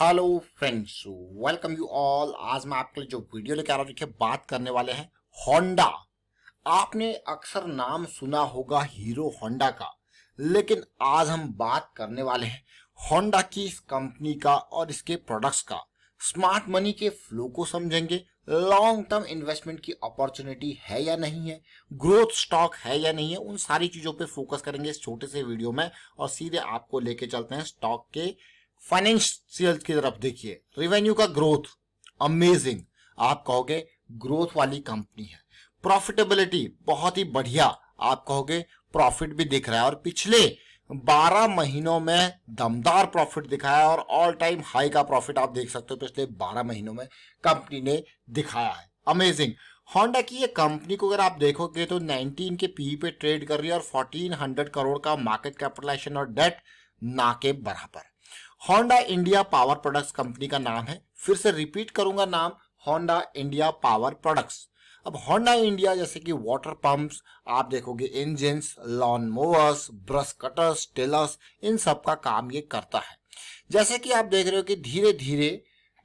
hello friends welcome you all आज मैं आपके लिए जो वीडियो लेकर आ रहा हूँ देखिए बात करने वाले हैं होंडा आपने अक्सर नाम सुना होगा हीरो होंडा का लेकिन आज हम बात करने वाले हैं होंडा की इस कंपनी का और इसके प्रोडक्ट्स का स्मार्ट मनी के फ्लो को समझेंगे लॉन्ग टर्म इन्वेस्टमेंट की अपॉर्चुनिटी है या नहीं है ग्रोथ स्टॉक है या नहीं है उन सारी चीजों पर फोकस करेंगे इस छोटे से वीडियो में और सीधे आपको लेके चलते हैं स्टॉक के फाइनेंशियल की तरफ देखिए रेवेन्यू का ग्रोथ अमेजिंग आप कहोगे ग्रोथ वाली कंपनी है प्रॉफिटेबिलिटी बहुत ही बढ़िया आप कहोगे प्रॉफिट भी दिख रहा है और पिछले 12 महीनों में दमदार प्रॉफिट दिखाया और ऑल टाइम हाई का प्रॉफिट आप देख सकते हो पिछले 12 महीनों में कंपनी ने दिखाया है अमेजिंग होंडा की ये कंपनी को अगर आप देखोगे तो 19 के पी e पे ट्रेड कर रही है और 1400 करोड़ का मार्केट कैपिटलाइजेशन और डेट ना के बराबर Honda India power products company का नाम है फिर से रिपीट करूंगा नाम होंडा इंडिया पावर प्रोडक्ट्स अब होंडा इंडिया जैसे कि वाटर पंप्स आप देखोगे engine lawn mowers brush cutters tillers इन सब का काम ये करता है जैसे कि आप देख रहे हो कि धीरे धीरे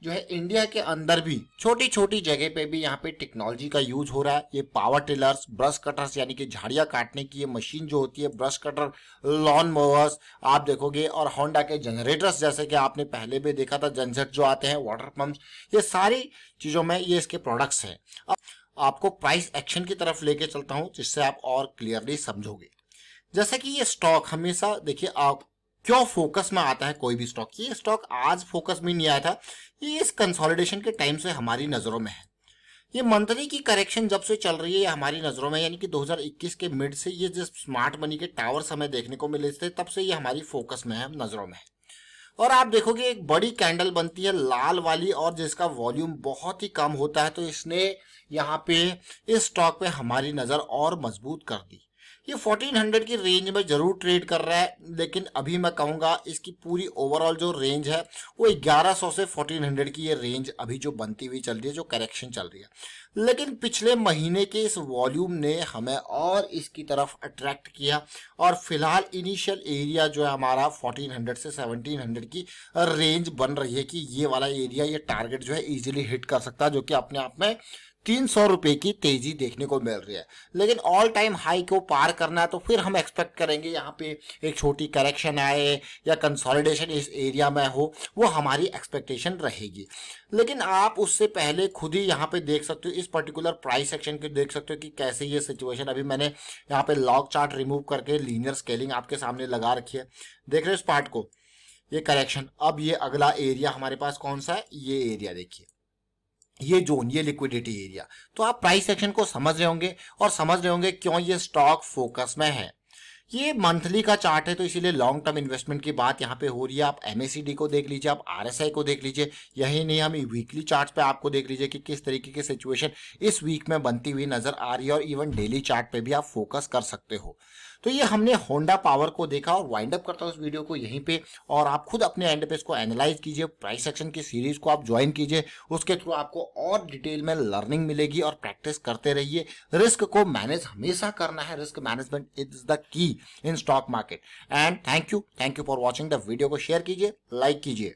जो है इंडिया के अंदर भी छोटी छोटी जगह पे भी यहाँ पे टेक्नोलॉजी का यूज हो रहा है ये पावर टिलर्स ब्रश कटर्स यानी कि झाड़ियाँ काटने की ये मशीन जो होती है ब्रश कटर लॉन मोवर्स आप देखोगे और होंडा के जनरेटर्स जैसे कि आपने पहले भी देखा था जनझट जो आते हैं वाटर पम्प ये सारी चीज़ों में ये इसके प्रोडक्ट्स हैं अब आपको प्राइस एक्शन की तरफ लेके चलता हूँ जिससे आप और क्लियरली समझोगे जैसे कि ये स्टॉक हमेशा देखिए आप क्यों फोकस में आता है कोई भी स्टॉक ये स्टॉक आज फोकस में नहीं आया था ये इस कंसोलिडेशन के टाइम से हमारी नज़रों में है ये मंथली की करेक्शन जब से चल रही है ये हमारी नज़रों में यानी कि 2021 के मिड से ये जिस स्मार्ट मनी के टावर्स हमें देखने को मिले थे तब से ये हमारी फोकस में है नज़रों में है और आप देखोगे एक बड़ी कैंडल बनती है लाल वाली और जिसका वॉल्यूम बहुत ही कम होता है तो इसने यहाँ पे इस स्टॉक पे हमारी नज़र और मजबूत कर दी ये 1400 की रेंज में ज़रूर ट्रेड कर रहा है लेकिन अभी मैं कहूँगा इसकी पूरी ओवरऑल जो रेंज है वो 1100 से 1400 की ये रेंज अभी जो बनती हुई चल रही है जो करेक्शन चल रही है लेकिन पिछले महीने के इस वॉल्यूम ने हमें और इसकी तरफ अट्रैक्ट किया और फिलहाल इनिशियल एरिया जो है हमारा 1400 से 1700 की रेंज बन रही है कि ये वाला एरिया ये टारगेट जो है ईजिली हिट कर सकता है जो कि अपने आप में तीन सौ रुपए की तेजी देखने को मिल रही है लेकिन ऑल टाइम हाई को पार करना है तो फिर हम एक्सपेक्ट करेंगे यहाँ पे एक छोटी करेक्शन आए या कंसोलिडेशन इस एरिया में हो वो हमारी एक्सपेक्टेशन रहेगी लेकिन आप उससे पहले खुद ही यहाँ पे देख सकते हो इस पर्टिकुलर प्राइस सेक्शन के देख सकते हो कि कैसे ये सिचुएशन अभी मैंने यहाँ पे लॉक चार्ट रिमूव करके लीनियर स्केलिंग आपके सामने लगा रखी है देख रहे हो इस पार्ट को ये करेक्शन अब ये अगला एरिया हमारे पास कौन सा है ये एरिया देखिए ये जोन ये लिक्विडिटी एरिया तो आप प्राइस एक्शन को समझ रहे होंगे और समझ रहे होंगे क्यों ये स्टॉक फोकस में है ये मंथली का चार्ट है तो इसीलिए लॉन्ग टर्म इन्वेस्टमेंट की बात यहाँ पे हो रही है आप एम को देख लीजिए आप आर को देख लीजिए यही नहीं हम वीकली चार्ट पे आपको देख लीजिए कि किस तरीके की सिचुएशन इस वीक में बनती हुई नजर आ रही है और इवन डेली चार्ट पे भी आप फोकस कर सकते हो तो ये हमने होंडा पावर को देखा और वाइंड अप करता हूँ उस वीडियो को यहीं पे और आप खुद अपने एंड पे इसको एनालाइज कीजिए प्राइस सेक्शन की सीरीज को आप ज्वाइन कीजिए उसके थ्रू आपको और डिटेल में लर्निंग मिलेगी और प्रैक्टिस करते रहिए रिस्क को मैनेज हमेशा करना है risk management is the key in stock market and thank you thank you for watching the video को शेयर कीजिए लाइक कीजिए